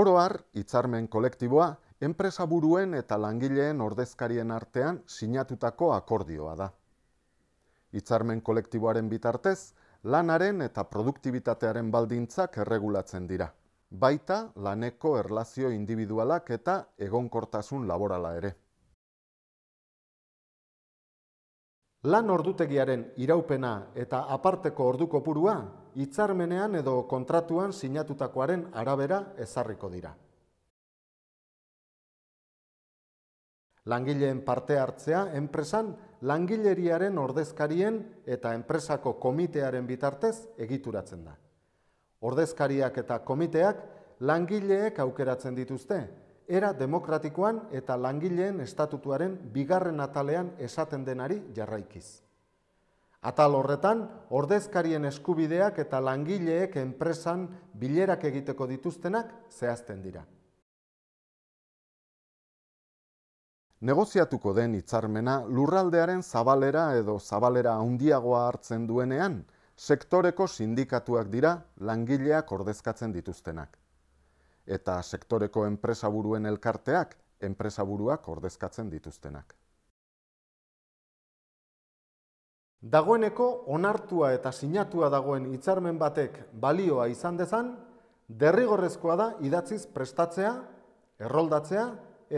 Oroar, itzarmen kolektiboa, enpresa buruen eta langileen ordezkarien artean sinatutako akordioa da. Itzarmen kolektiboaren bitartez, lanaren eta produktibitatearen baldintzak erregulatzen dira. Baita, laneko erlazio individualak eta egonkortasun laborala ere. Lan ordutegiaren iraupena eta aparteko orduko purua, hitzarmenean edo kontratuan sinatutakoaren arabera ezarriko dira. Langileen parte hartzea, enpresan, langileriaren ordezkarien eta enpresako komitearen bitartez egituratzen da. Ordezkariak eta komiteak langileek aukeratzen dituzte, era demokratikoan eta langileen estatutuaren bigarren atalean esaten denari jarraikiz. Atal horretan, ordezkarien eskubideak eta langileek enpresan bilerak egiteko dituztenak zehazten dira. Negoziatuko den hitzarmena lurraldearen zabalera edo zabalera handiagoa hartzen duenean, sektoreko sindikatuak dira langileak ordezkatzen dituztenak eta sektoreko enpresaburuen elkarteak enpresaburuak ordezkatzen dituztenak. Dagoeneko onartua eta sinatua dagoen hitzarmen batek balioa izan dezan, derrigorrezkoa da idatziz prestatzea, erroldatzea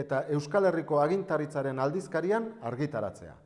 eta Euskal Herriko agintaritzaren aldizkarian argitaratzea.